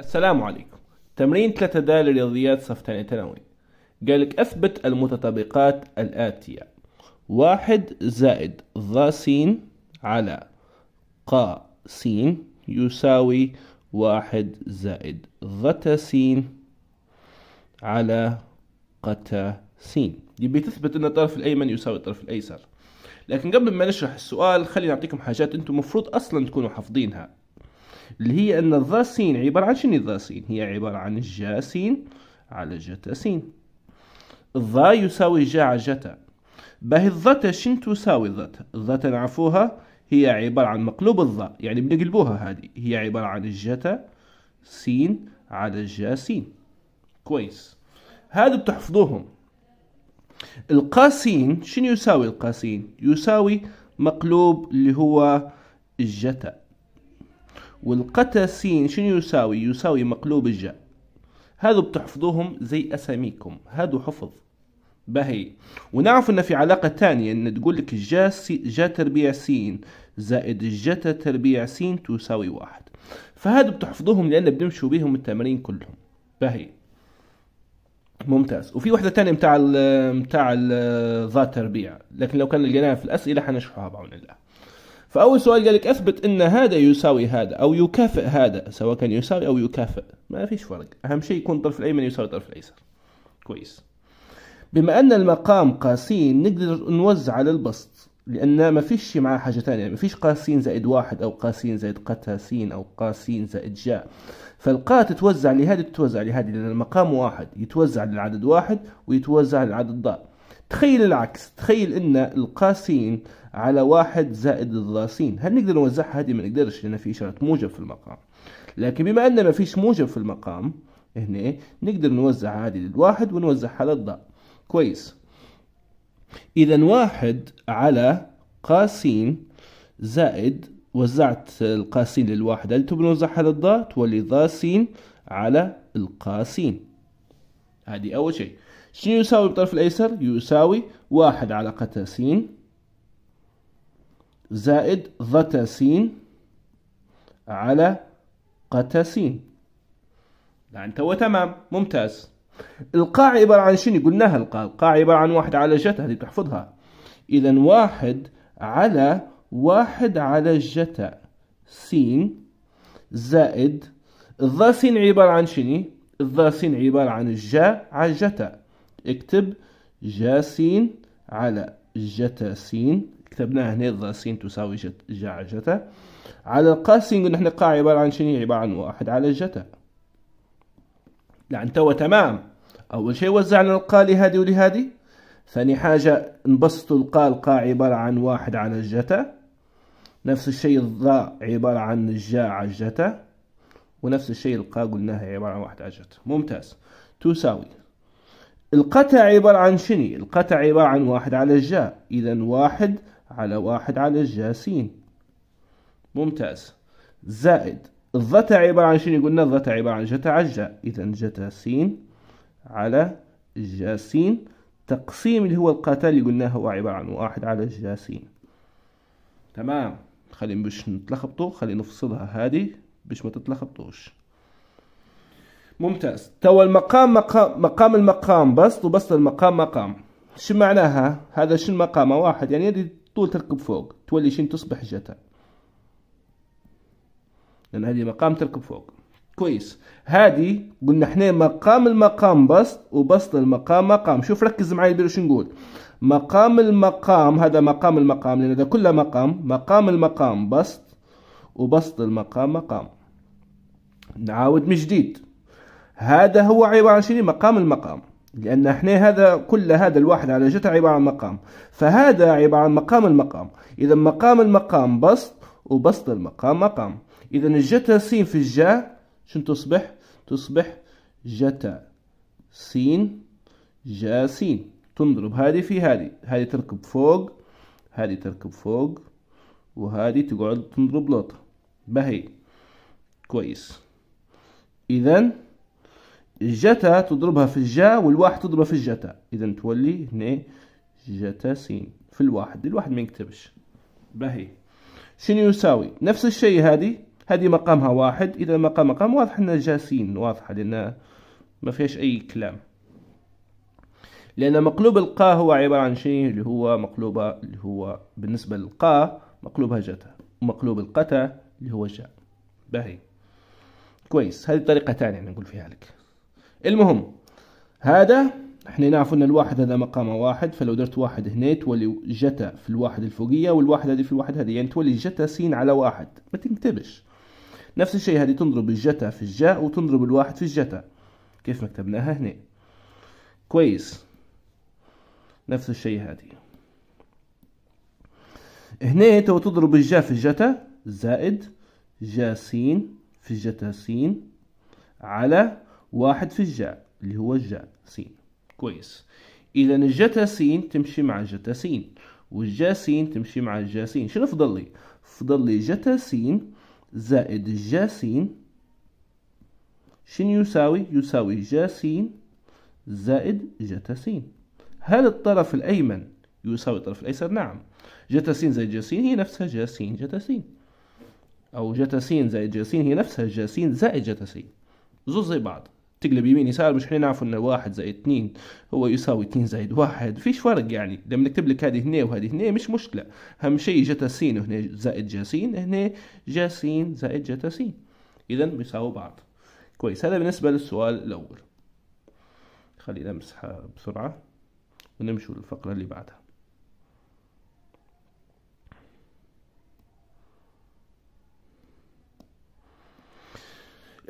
السلام عليكم تمرين 3 د رياضيات صف ثاني ثانوي قالك اثبت المتطابقات الاتية واحد زائد ظا س على ق س يساوي واحد زائد ض س على قت س يبي تثبت ان الطرف الايمن يساوي الطرف الايسر لكن قبل ما نشرح السؤال خلينا نعطيكم حاجات انتم مفروض اصلا تكونوا حافظينها اللي هي أن سين عبارة عن شنو سين هي عبارة عن جا سين على جتا سين الظا يساوي جا على جتا باهي الظتا شن تساوي الظتا الظتا نعرفوها هي عبارة عن مقلوب الظا يعني بنقلبوها هذه هي عبارة عن جتا سين على جا سين كويس هذا بتحفظوهم القاسين شنو يساوي القاسين يساوي مقلوب اللي هو الجتا والقتا سين شنو يساوي يساوي مقلوب الجاء هذو بتحفظوهم زي أساميكم هذو حفظ بهي ونعرف ان في علاقة تانية ان تقول لك جا, سي جا تربيع سين زائد جتا تربيع سين تساوي واحد فهذا بتحفظوهم لان بنمشوا بهم التمارين كلهم بهي ممتاز وفي وحده تانية متاع ال متاع ال ذات تربيع لكن لو كان لقيناها في الأسئلة حنشرحها بعون الله فأول سؤال قال لك أثبت أن هذا يساوي هذا أو يكافئ هذا سواء كان يساوي أو يكافئ ما فيش فرق أهم شيء يكون الطرف الأيمن يساوي الطرف الأيسر كويس بما أن المقام قاسين نقدر نوزع على البسط لأن ما فيش معاه حاجة ثانية ما فيش قاسين زائد واحد أو قاسين زائد قتاسين أو قاسين زائد جاء فالقاء تتوزع لهذه تتوزع لهذه لأن المقام واحد يتوزع للعدد واحد ويتوزع للعدد ضار تخيل العكس تخيل ان القاسين على واحد زائد الضاسين هل نقدر نوزعها هذه ما نقدرش لان في اشاره موجب في المقام لكن بما ان ما فيش موجب في المقام هنا نقدر نوزع هذه للواحد ونوزعها للضاء كويس اذا واحد على قاسين زائد وزعت القاسين للواحد هل تبغى نوزعها للضاء تولي ضاسين على القاسين هذه اول شيء شنو يساوي بالطرف الأيسر يساوي واحد على قتا س زائد ضتا س على قتا س الآن تو تمام ممتاز القاع عبارة عن شنو قلناها القاع القاع عبارة عن واحد على جتا هذه بتحفظها إذا واحد على واحد على جتا س زائد الضاسين عبارة عن شنو الضاسين عبارة عن الجا على جتا اكتب جاسين على جتا سين كتبناها هنا سين تساوي جت جع جتا على القاسين قلنا احنا قاع عبارة عن شنو عبارة عن واحد على جتا يعني توا تمام أول شيء وزعنا القا لهذه ولهذه ثاني حاجة نبسطوا القا القاع عبارة عن واحد على الجتا نفس الشيء الضاء عبارة عن جا على الجتا ونفس الشيء القا قلناها عبارة عن واحد على الجتا ممتاز تساوي القتع عبارة عن شني القتع عبارة عن واحد على الجا إذا واحد على واحد على الجا سين ممتاز زائد الضتع عبارة عن شنو قلنا الضتع عبارة عن جتا على الجاء إذا جتا سين على الجا سين تقسيم اللي هو القتع اللي قلناه هو عبارة عن واحد على الجا سين تمام خلينا باش نتلخبطوا خلينا نفصلها هذه باش ما تتلخبطوش ممتاز تو المقام مقام مقام المقام بسط وبسط المقام مقام شو معناها هذا شو مقامه واحد يعني يدي طول تركب فوق تولي شين تصبح جتا لان هذه مقام تركب فوق كويس هذه قلنا احنا مقام المقام بسط وبسط المقام مقام شوف ركز معي بيرو شو نقول مقام المقام هذا مقام المقام لان هذا كله مقام مقام المقام بسط وبسط المقام مقام نعاود من جديد هذا هو عبارة عن شنو مقام المقام لأن احنا هذا كل هذا الواحد على جهته عبارة عن مقام فهذا عبارة عن مقام المقام إذا مقام المقام بسط وبسط المقام مقام إذا الجتا سين في الجا شنو تصبح تصبح جتا سين جا سين تنضرب هذه في هذه هذه تركب فوق هذه تركب فوق وهذه تقعد تنضرب لوطة بهي كويس إذا جتا تضربها في الجا والواحد تضربها في الجتا اذا تولي هنا جتا سين في الواحد الواحد ما يكتبش باهي شنو يساوي نفس الشيء هذه هذه مقامها واحد اذا مقام مقام واضح انها سين واضحه لان ما فيهاش اي كلام لان مقلوب القا هو عباره عن شيء اللي هو مقلوبه اللي هو بالنسبه للقا مقلوبها جتا ومقلوب القتا اللي هو جاء باهي كويس هذه طريقه ثانيه نقول فيها لك المهم هذا احنا نعرف ان الواحد هذا مقامه واحد فلو درت واحد هنا تولي جتا في الواحد الفوقيه والواحد هذه في الواحد هذه يعني تولي جتا س على واحد ما تنكتبش نفس الشيء هذه تنضرب الجتا في الجاء وتنضرب الواحد في الجتا كيف ما كتبناها هنا كويس نفس الشيء هذه هنا تو تضرب الجا في الجتا زائد جا س في الجتا س على واحد في الجاء اللي هو الجا سين كويس اذا الجتا سين تمشي مع جتا سين والجا سين تمشي مع الجا سين شنو فضل لي فضل لي جتا سين زائد الجا سين شنو يساوي يساوي جا سين زائد جتا سين هل الطرف الايمن يساوي الطرف الايسر نعم جتا سين زائد جا س هي نفسها جا جتا س او جتا س زائد جا س هي نفسها جا س زائد جتا س زوز زي بعض تقلب يمين يسار مش احنا نعرف ان واحد زائد اثنين هو يساوي اثنين زائد واحد فيش فرق يعني لما نكتب لك هذه هنا وهذه هنا مش مشكلة اهم شيء جتا سين هنا زائد جا سين هنا سين زائد جتا سين اذا بيساوي بعض كويس هذا بالنسبة للسؤال الاول خلينا نمسحها بسرعة ونمشي للفقرة اللي بعدها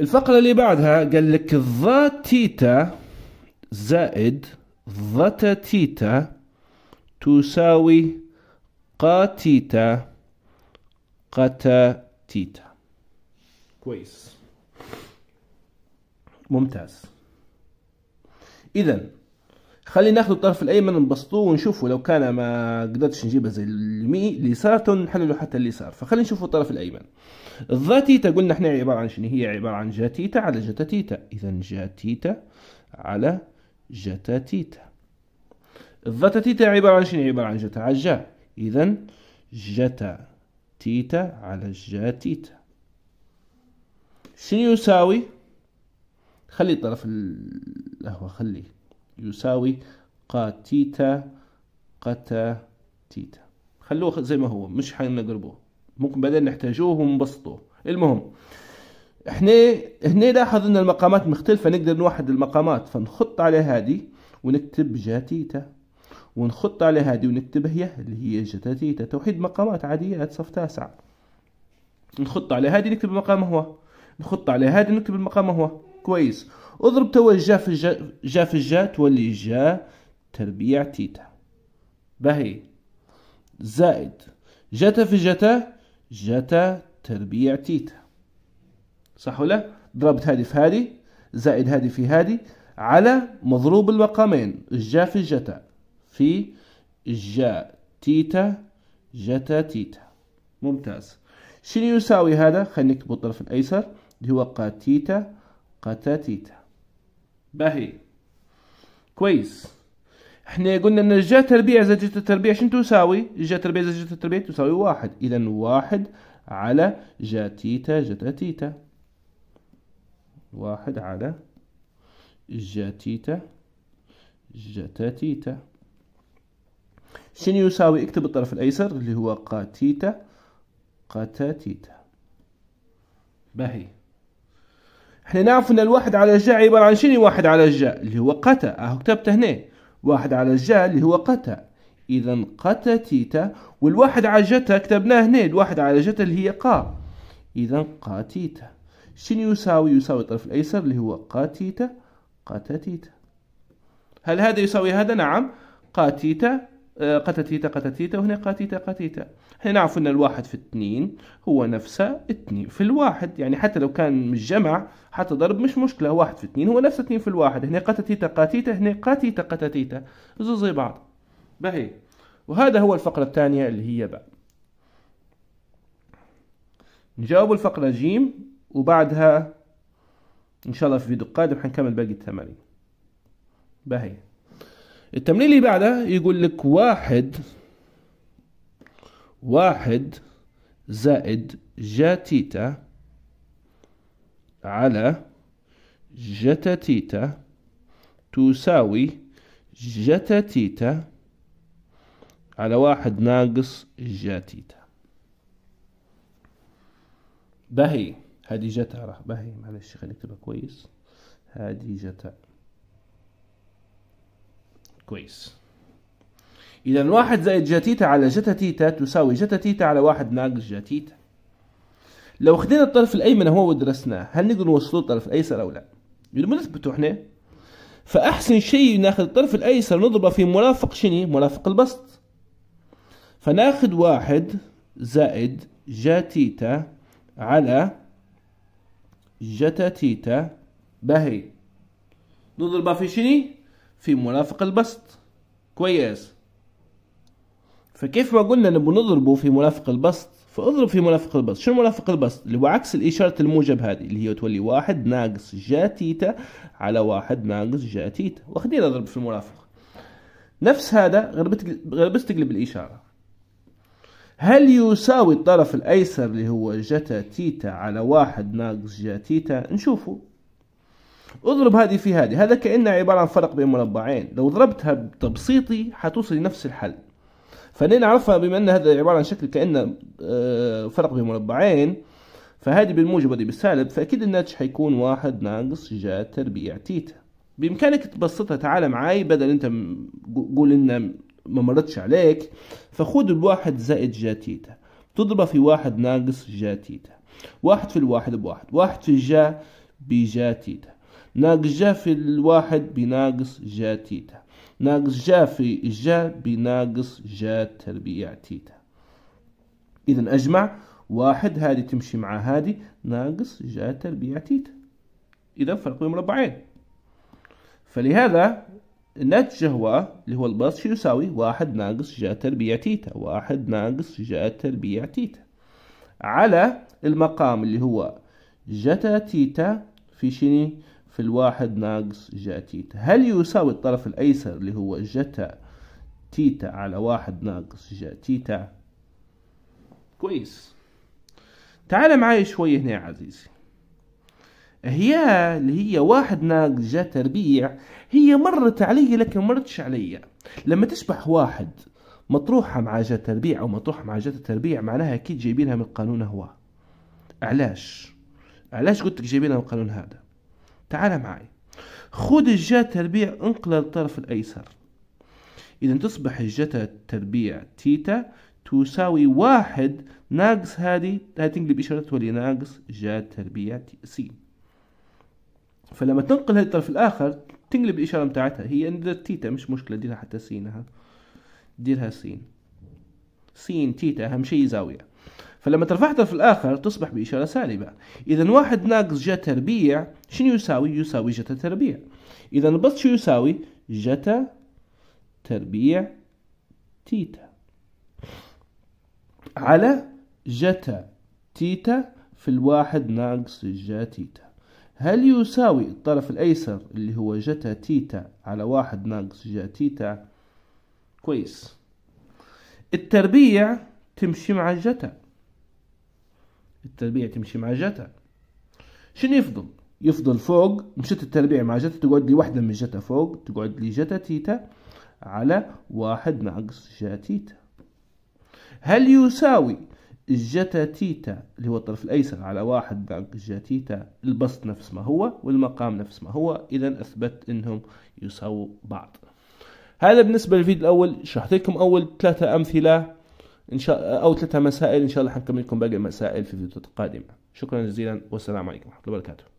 الفقرة اللي بعدها قال لك ذا تيتا زائد ضتا تيتا تساوي قا تيتا قتا تيتا كويس ممتاز إذا خلينا ناخذ الطرف الايمن نبسطوه ونشوفه لو كان ما قدرتش نجيبها زي اليسار نحلله حتى اليسار فخلينا نشوف الطرف الايمن الذاتيتا قلنا احنا عباره عن شنو هي عباره عن جاتيتا على جتاتيتا اذا جاتيتا على جتاتيتا الذاتيتا عباره عن شنو عباره عن جتا على جا اذا جتا تيتا على جاتيتا شنو يساوي خلي الطرف القهوه خليه يساوي قاتيتا قتا تيتا خلوه زي ما هو مش حنقربوه ممكن بعدين نحتاجوه ونبسطوه المهم احنا هنا لاحظ ان المقامات مختلفة نقدر نوحد المقامات فنخط على هذه ونكتب جاتيتا ونخط على هذه ونكتب هي اللي هي تيتا توحيد مقامات عاديات صف تاسع نخط على هذه نكتب المقام هو نخط على هذه نكتب المقام هو كويس اضرب توا جا في جا جا في جا تولي جا تربيع تيتا باهي زائد جتا في جتا جتا تربيع تيتا صح ولا ضربت هذه في هذه زائد هذه في هذه على مضروب الرقمين جا في جتا في جا تيتا جتا تيتا ممتاز شنو يساوي هذا خلينا نكتبه الطرف الايسر اللي هو قتا تيتا باهي كويس احنا قلنا ان الجهة التربيع زائد جهة التربيع شنو تساوي؟ الجهة التربيع زائد جهة التربيع تساوي واحد اذا واحد على جا تيتا جا تيتا واحد على جا تيتا جا تيتا شنو يساوي اكتب الطرف الايسر اللي هو قاتيتا تيتا. باهي احنا نعرف ان الواحد على الجاء عبارة عن شنو واحد على الجاء اللي هو قتا اهو كتبته هنا واحد على الجاء اللي هو قتا اذا قتا تيتا والواحد على جتا كتبناه هنا الواحد على جتا اللي هي قا اذا قا تيتا شنو يساوي يساوي الطرف الايسر اللي هو قا تيتا قا تيتا هل هذا يساوي هذا نعم قا تيتا قتتيتا قتتيتا وهنا قاتيتا قاتيتا هنا نعرف ان الواحد في اثنين هو نفسه اثنين في الواحد يعني حتى لو كان مش جمع حتى ضرب مش مشكلة واحد في اثنين هو نفسه اثنين في الواحد هنا قتتيتا قاتيتا هنا قاتيتا قتتيتا زو زي بعض بهي وهذا هو الفقرة الثانية اللي هي باء نجاوب الفقرة جيم وبعدها إن شاء الله في فيديو قادم حنكمل باقي التمارين باهي التمرين اللي بعده يقول لك واحد واحد زائد جا تيتا على جتا تيتا تساوي جتا تيتا على واحد ناقص جا تيتا بهي هذه جتا بهي معلش خليك كويس هذه جتا كويس إذا واحد زائد جا على جتا تيتا تساوي جتا تيتا على واحد ناقص جا لو اخذنا الطرف الأيمن هو ودرسناه هل نقدر نوصله الطرف الأيسر أو لا؟ لما نثبته احنا فأحسن شيء ناخذ الطرف الأيسر نضربه في مرافق شني؟ مرافق البسط فناخذ واحد زائد جا تيتا على جتا تيتا بهي نضربها في شني؟ في مرافق البسط كويس فكيف ما قلنا نبغى نضربه في مرافق البسط فاضرب في مرافق البسط شو مرافق البسط اللي هو عكس الإشارة الموجب هذه اللي هي تولي واحد ناقص جا تيتا على واحد ناقص جا تيتا واخدين اضرب في المرافق نفس هذا غير تقلب الإشارة هل يساوي الطرف الأيسر اللي هو جتا تيتا على واحد ناقص جا تيتا نشوفه اضرب هذه في هذه هذا كأنها عبارة عن فرق بين مربعين لو ضربتها بتبسيطي هتوصل لنفس الحل فلين عرفها بما ان هذا عبارة عن شكل كأنه آه، فرق بين مربعين فهذه بالموجب ودي بالسالب فأكيد الناتج حيكون واحد ناقص جا تربيع تيتا بإمكانك تبسطها تعال معاي بدل أنت قول إن ما مرتش عليك فخد الواحد زائد جا تيتا تضربه في واحد ناقص جا تيتا واحد في الواحد بواحد واحد في الجا بجا تيتا ناقص جا في الواحد بناقص جا تيتا ناقص جا في جا بناقص جا تربيع تيتا إذا أجمع واحد هذه تمشي مع هذه ناقص جا تربيع تيتا إذا فرق بين مربعين فلهذا الناتج هو اللي هو البسط شو يساوي واحد ناقص جا تربيع تيتا واحد ناقص جا تربيع تيتا على المقام اللي هو جتا تيتا في شنو في الواحد ناقص جا تيتا هل يساوي الطرف الأيسر اللي هو جتا تيتا على واحد ناقص جا تيتا كويس تعال معي شوية هنا يا عزيزي هي اللي هي واحد ناقص جا تربيع هي مرت علي لكن مرتش علي لما تصبح واحد مطروحة مع جا تربيع أو مطروحة مع جا تربيع معناها أكيد جايبينها من القانون هو علاش علاش قلت لك جايبينها من القانون هذا تعال معي خذ الجا تربيع انقل للطرف الأيسر إذا تصبح الجتا تربيع تيتا تساوي واحد ناقص هذه تنقلب إشارتها لناقص جا تربيع سي فلما تنقل هذا الطرف الآخر تنقلب الإشارة متاعتها هي اندر تيتا مش مشكلة ديرها حتى سينها ديرها سين سين تيتا أهم شيء زاوية فلما ترفعها في الآخر تصبح بإشارة سالبة إذا واحد ناقص جتا تربيع شنو يساوي؟ يساوي جتا تربيع إذا البسط شو يساوي؟ جتا تربيع تيتا على جتا تيتا في الواحد ناقص جا تيتا هل يساوي الطرف الأيسر اللي هو جتا تيتا على واحد ناقص جا تيتا كويس التربيع تمشي مع الجتا التربيع تمشي مع جتا شنو يفضل يفضل فوق مشت التربيع مع جتا تقعد لي واحدة من جتا فوق تقعد لي جتا تيتا على واحد ناقص تيتا هل يساوي الجتا تيتا اللي هو الطرف الأيسر على واحد ناقص تيتا البسط نفس ما هو والمقام نفس ما هو إذا أثبت أنهم يساووا بعض هذا بالنسبة للفيديو الأول شرحت لكم أول ثلاثة أمثلة ان شاء او ثلاثة مسائل ان شاء الله حنكمل لكم باقي المسائل في فيديوهات قادمه شكرا جزيلا والسلام عليكم ورحمه الله وبركاته